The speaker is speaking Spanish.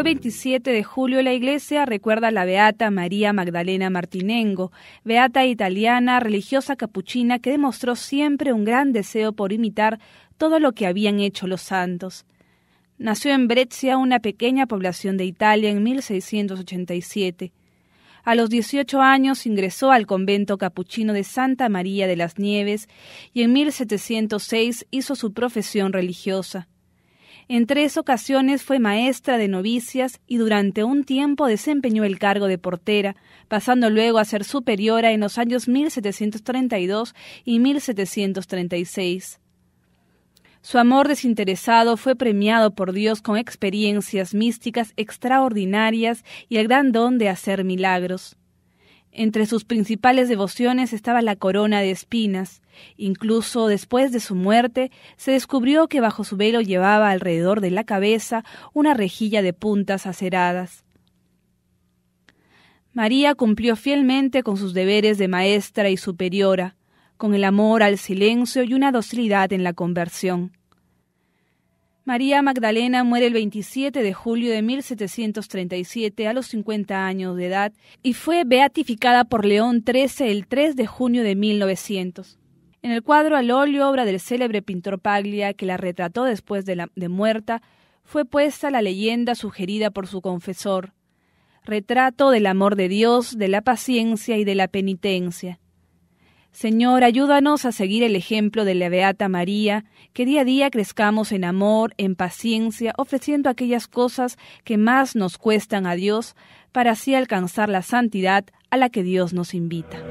Hoy 27 de julio la iglesia recuerda a la beata María Magdalena Martinengo, beata italiana, religiosa capuchina que demostró siempre un gran deseo por imitar todo lo que habían hecho los santos. Nació en Brescia, una pequeña población de Italia, en 1687. A los 18 años ingresó al convento capuchino de Santa María de las Nieves y en 1706 hizo su profesión religiosa. En tres ocasiones fue maestra de novicias y durante un tiempo desempeñó el cargo de portera, pasando luego a ser superiora en los años 1732 y 1736. Su amor desinteresado fue premiado por Dios con experiencias místicas extraordinarias y el gran don de hacer milagros. Entre sus principales devociones estaba la corona de espinas. Incluso después de su muerte, se descubrió que bajo su velo llevaba alrededor de la cabeza una rejilla de puntas aceradas. María cumplió fielmente con sus deberes de maestra y superiora, con el amor al silencio y una docilidad en la conversión. María Magdalena muere el 27 de julio de 1737 a los 50 años de edad y fue beatificada por León XIII el 3 de junio de 1900. En el cuadro al óleo, obra del célebre pintor Paglia, que la retrató después de, de muerta, fue puesta la leyenda sugerida por su confesor, retrato del amor de Dios, de la paciencia y de la penitencia. Señor, ayúdanos a seguir el ejemplo de la Beata María, que día a día crezcamos en amor, en paciencia, ofreciendo aquellas cosas que más nos cuestan a Dios, para así alcanzar la santidad a la que Dios nos invita.